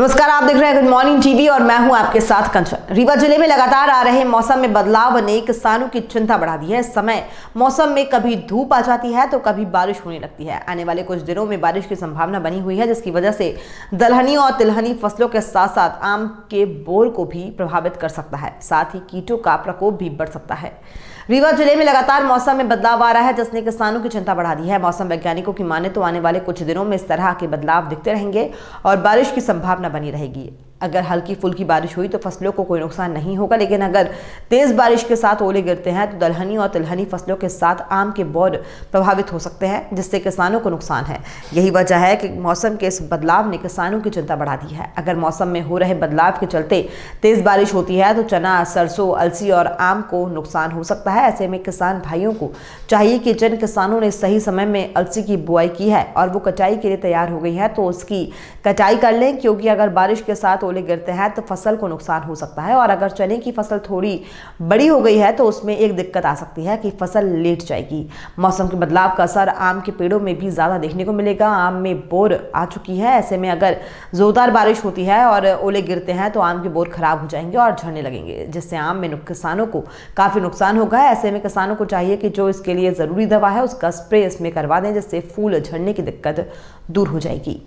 नमस्कार आप देख रहे हैं गुड मॉर्निंग टीवी और मैं हूं आपके साथ कंचन रीवा जिले में लगातार आ रहे मौसम में बदलाव ने किसानों की चिंता बढ़ा दी है समय मौसम में कभी धूप आ जाती है तो कभी बारिश होने लगती है आने वाले कुछ दिनों में बारिश की संभावना बनी हुई है जिसकी वजह से दलहनी और तिलहनी फसलों के साथ साथ आम के बोर को भी प्रभावित कर सकता है साथ ही कीटों का प्रकोप भी बढ़ सकता है रीवा जिले में लगातार मौसम में बदलाव आ रहा है जिसने किसानों की चिंता बढ़ा दी है मौसम वैज्ञानिकों की माने तो आने वाले कुछ दिनों में इस तरह के बदलाव दिखते रहेंगे और बारिश की संभावना बनी रहेगी अगर हल्की फुल्की बारिश हुई तो फसलों को कोई नुकसान नहीं होगा लेकिन अगर तेज़ बारिश के साथ ओले गिरते हैं तो दलहनी और तिलहनी फसलों के साथ आम के बोर्ड प्रभावित हो सकते हैं जिससे किसानों को नुकसान है यही वजह है कि मौसम के इस बदलाव ने किसानों की चिंता बढ़ा दी है अगर मौसम में हो रहे बदलाव के चलते तेज़ बारिश होती है तो चना सरसों अलसी और आम को नुकसान हो सकता है ऐसे में किसान भाइयों को चाहिए कि जिन किसानों ने सही समय में अलसी की बुआई की है और वो कटाई के लिए तैयार हो गई है तो उसकी कटाई कर लें क्योंकि अगर बारिश के साथ ओले गिरते हैं तो फसल को नुकसान हो सकता है और अगर चने की फसल थोड़ी बड़ी हो गई है तो उसमें एक दिक्कत आ सकती है कि फसल लेट जाएगी मौसम के बदलाव का असर आम के पेड़ों में भी ज़्यादा देखने को मिलेगा आम में बोर आ चुकी है ऐसे में अगर ज़ोरदार बारिश होती है और ओले गिरते हैं तो आम के बोर खराब हो जाएंगे और झड़ने लगेंगे जिससे आम में किसानों को काफ़ी नुकसान होगा ऐसे में किसानों को चाहिए कि जो इसके लिए ज़रूरी दवा है उसका स्प्रे इसमें करवा दें जिससे फूल झड़ने की दिक्कत दूर हो जाएगी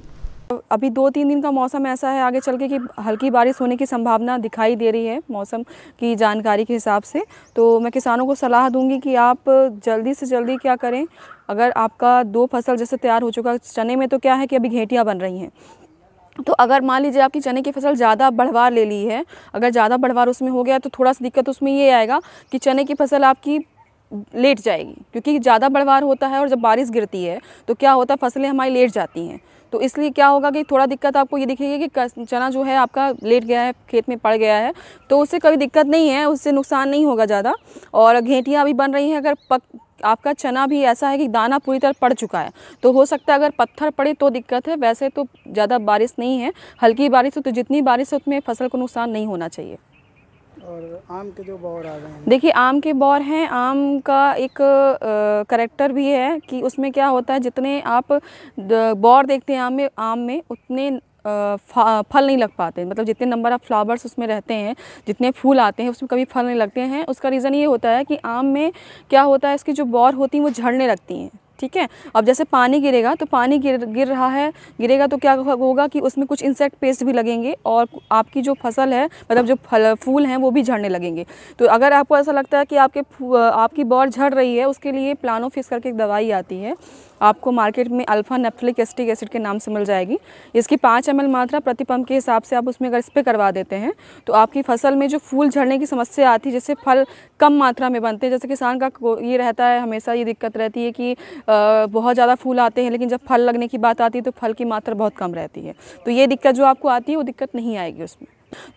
तो अभी दो तीन दिन का मौसम ऐसा है आगे चल के कि हल्की बारिश होने की संभावना दिखाई दे रही है मौसम की जानकारी के हिसाब से तो मैं किसानों को सलाह दूंगी कि आप जल्दी से जल्दी क्या करें अगर आपका दो फसल जैसे तैयार हो चुका चने में तो क्या है कि अभी घेटियाँ बन रही हैं तो अगर मान लीजिए आपकी चने की फसल ज़्यादा बढ़वार ले ली है अगर ज़्यादा बढ़वार उसमें हो गया तो थोड़ा सा दिक्कत उसमें ये आएगा कि चने की फसल आपकी लेट जाएगी क्योंकि ज़्यादा बढ़वार होता है और जब बारिश गिरती है तो क्या होता है फसलें हमारी लेट जाती हैं तो इसलिए क्या होगा कि थोड़ा दिक्कत आपको ये दिखेगी कि चना जो है आपका लेट गया है खेत में पड़ गया है तो उससे कभी दिक्कत नहीं है उससे नुकसान नहीं होगा ज़्यादा और घेंटियाँ भी बन रही हैं अगर पक आपका चना भी ऐसा है कि दाना पूरी तरह पड़ चुका है तो हो सकता है अगर पत्थर पड़े तो दिक्कत है वैसे तो ज़्यादा बारिश नहीं है हल्की बारिश हो तो जितनी बारिश हो उसमें फसल को नुकसान नहीं होना चाहिए और आम के जो बौर आ गए हैं देखिए आम के बौर हैं आम का एक करेक्टर भी है कि उसमें क्या होता है जितने आप बौर देखते हैं आम में आम में उतने फल नहीं लग पाते मतलब जितने नंबर ऑफ़ फ्लावर्स उसमें रहते हैं जितने फूल आते हैं उसमें कभी फल नहीं लगते हैं उसका रीज़न ये होता है कि आम में क्या होता है इसकी जो बौर होती हैं वो झड़ने लगती हैं ठीक है अब जैसे पानी गिरेगा तो पानी गिर गिर रहा है गिरेगा तो क्या होगा कि उसमें कुछ इंसेक्ट पेस्ट भी लगेंगे और आपकी जो फसल है मतलब जो फल फूल हैं वो भी झड़ने लगेंगे तो अगर आपको ऐसा लगता है कि आपके आपकी बॉल झड़ रही है उसके लिए प्लानो करके एक दवाई आती है आपको मार्केट में अल्फ़ा नेफ्लिक एस्टिक एसिड के नाम से मिल जाएगी इसकी पाँच एम मात्रा प्रति पम्प के हिसाब से आप उसमें अगर स्प्रे करवा देते हैं तो आपकी फसल में जो फूल झड़ने की समस्या आती है जैसे फल कम मात्रा में बनते हैं जैसे किसान का ये रहता है हमेशा ये दिक्कत रहती है कि बहुत ज़्यादा फूल आते हैं लेकिन जब फल लगने की बात आती है तो फल की मात्रा बहुत कम रहती है तो ये दिक्कत जो आपको आती है वो दिक्कत नहीं आएगी उसमें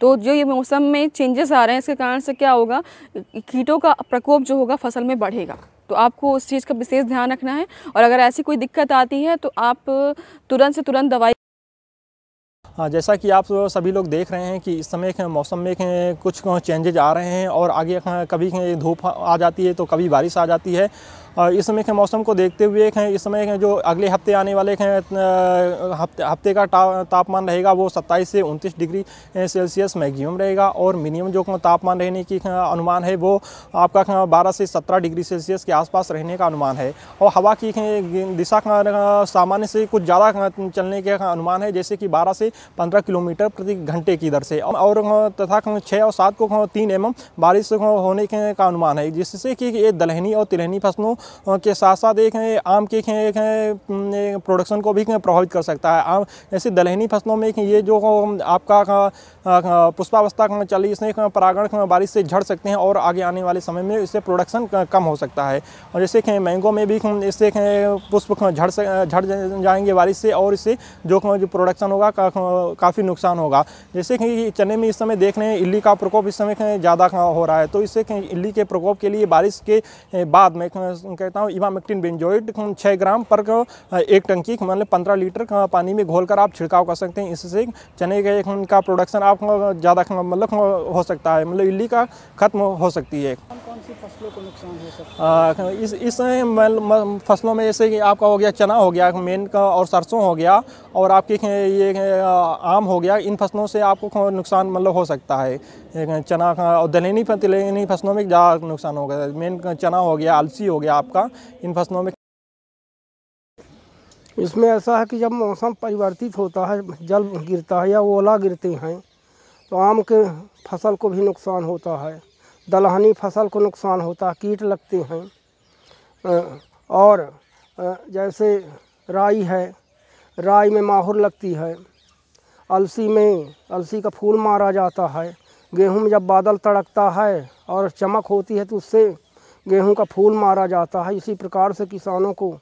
तो जो ये मौसम में चेंजेस आ रहे हैं इसके कारण से क्या होगा कीटों का प्रकोप जो होगा फसल में बढ़ेगा तो आपको उस चीज़ का विशेष ध्यान रखना है और अगर ऐसी कोई दिक्कत आती है तो आप तुरंत से तुरंत दवाई हाँ जैसा कि आप सभी लोग देख रहे हैं कि इस समय मौसम में कुछ चेंजेज आ रहे हैं और आगे कभी धूप आ जाती है तो कभी बारिश आ जाती है और इस समय के मौसम को देखते हुए हैं इस समय के जो अगले हफ्ते आने वाले हैं हफ्ते का तापमान रहेगा वो 27 से 29 डिग्री सेल्सियस मैक्सिमम रहेगा और मिनिमम जो तापमान रहने की अनुमान है वो आपका बारह से सत्रह डिग्री सेल्सियस के आसपास रहने का अनुमान है और हवा की दिशा सामान्य से कुछ ज़्यादा चलने के अनुमान है जैसे कि बारह से पंद्रह किलोमीटर प्रति घंटे की दर से और तथा छः और सात को तीन एम बारिश होने के का अनुमान है जिससे कि ये दलहनी और तिलहनी फसलों के साथ साथ एक आम के एक प्रोडक्शन को भी प्रभावित कर सकता है आम ऐसे दलहनी फसलों में ये जो आपका पुष्पावस्था चली इसमें परागण बारिश से झड़ सकते हैं और आगे आने वाले समय में इससे प्रोडक्शन कम हो सकता है और जैसे मैंगो में भी इससे पुष्प झड़ झड़ जाएंगे बारिश से और इससे जो जो प्रोडक्शन होगा का, काफ़ी नुकसान होगा जैसे कि चने में इस समय देख रहे हैं इली का प्रकोप इस समय ज़्यादा हो रहा है तो इससे इली के प्रकोप के लिए बारिश के बाद में कहता हूँ इवामेक्टिन बेंजोइड छः ग्राम पर एक टंकी मतलब पंद्रह लीटर पानी में घोल कर आप छिड़काव कर सकते हैं इससे चने के का प्रोडक्शन आप ज़्यादा मतलब हो सकता है मतलब इली का खत्म हो सकती है सी फसलों को नुकसान हो सकता है तो इस इसमें फसलों में जैसे कि आपका हो गया चना हो गया मेन का और सरसों हो गया और आपके ये आम हो गया इन फसलों से आपको नुकसान मतलब हो सकता है चना और दलहनी तिलहनी फसलों में ज़्यादा नुकसान हो गया मेन चना हो गया अलसी हो गया आपका इन फसलों में इसमें ऐसा है कि जब मौसम परिवर्तित होता है जल गिरता है या ओला गिरते हैं तो आम के फसल को भी नुकसान होता है दलहनी फसल को नुकसान होता है कीट लगते हैं और जैसे राई है राई में माहुर लगती है अलसी में अलसी का फूल मारा जाता है गेहूं में जब बादल तड़कता है और चमक होती है तो उससे गेहूं का फूल मारा जाता है इसी प्रकार से किसानों को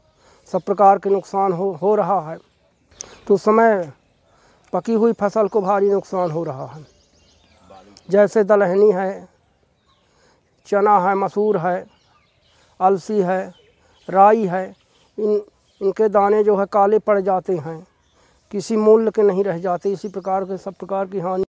सब प्रकार के नुकसान हो हो रहा है तो उस समय पकी हुई फसल को भारी नुकसान हो रहा है जैसे दलहनी है चना है मसूर है अलसी है राई है इन इनके दाने जो है काले पड़ जाते हैं किसी मूल्य के नहीं रह जाते इसी प्रकार के सब प्रकार की हानि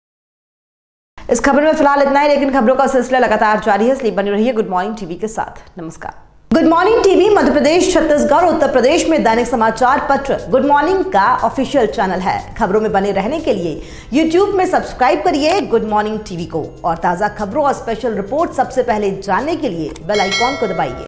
इस खबर में फिलहाल इतना ही लेकिन खबरों का सिलसिला लगातार जारी है इसलिए बने रहिए गुड मॉर्निंग टीवी के साथ नमस्कार good morning TV Madhya Pradesh Chhattisgarh और उत्तर प्रदेश में दैनिक समाचार पत्र गुड मॉर्निंग का ऑफिशियल चैनल है खबरों में बने रहने के लिए यूट्यूब में सब्सक्राइब करिए गुड मॉर्निंग टीवी को और ताज़ा खबरों और स्पेशल रिपोर्ट सबसे पहले जानने के लिए बेल आइकॉन को दबाइए